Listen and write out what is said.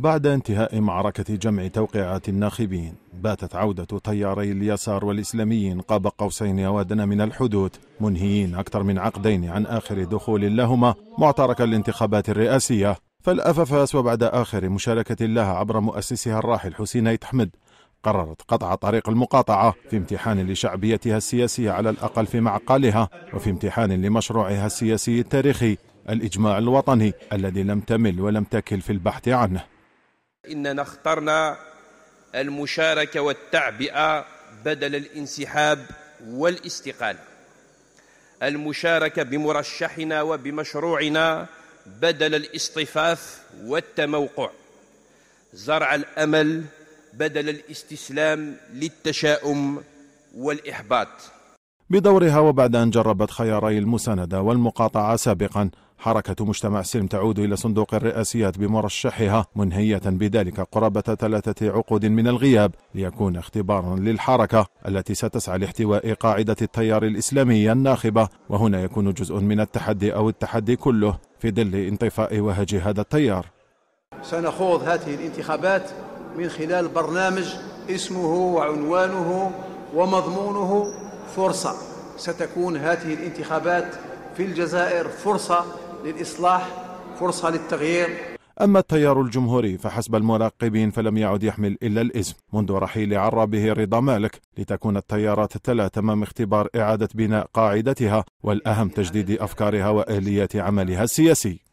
بعد انتهاء معركة جمع توقيعات الناخبين باتت عودة تياري اليسار والإسلاميين قاب قوسين أودنا من الحدود منهيين أكثر من عقدين عن آخر دخول لهما معترك الانتخابات الرئاسية فالأففاس وبعد آخر مشاركة لها عبر مؤسسها الراحل حسين أيت أحمد قررت قطع طريق المقاطعة في امتحان لشعبيتها السياسية على الأقل في معقلها وفي امتحان لمشروعها السياسي التاريخي الإجماع الوطني الذي لم تمل ولم تكل في البحث عنه إننا اخترنا المشاركة والتعبئة بدل الانسحاب والاستقالة المشاركة بمرشحنا وبمشروعنا بدل الاصطفاف والتموقع زرع الأمل بدل الاستسلام للتشاؤم والإحباط بدورها وبعد أن جربت خياري المساندة والمقاطعة سابقا حركة مجتمع سلم تعود إلى صندوق الرئاسيات بمرشحها منهية بذلك قرابة ثلاثة عقود من الغياب ليكون اختبارا للحركة التي ستسعى لاحتواء قاعدة التيار الإسلامي الناخبة وهنا يكون جزء من التحدي أو التحدي كله في ظل انطفاء وهج هذا التيار سنخوض هذه الانتخابات من خلال برنامج اسمه وعنوانه ومضمونه فرصة ستكون هذه الانتخابات في الجزائر فرصة للإصلاح فرصة للتغيير أما التيار الجمهوري فحسب المراقبين فلم يعد يحمل إلا الإسم منذ رحيل عرابه رضا مالك لتكون التيارات الثلاث أمام اختبار إعادة بناء قاعدتها والأهم تجديد أفكارها وآليات عملها السياسي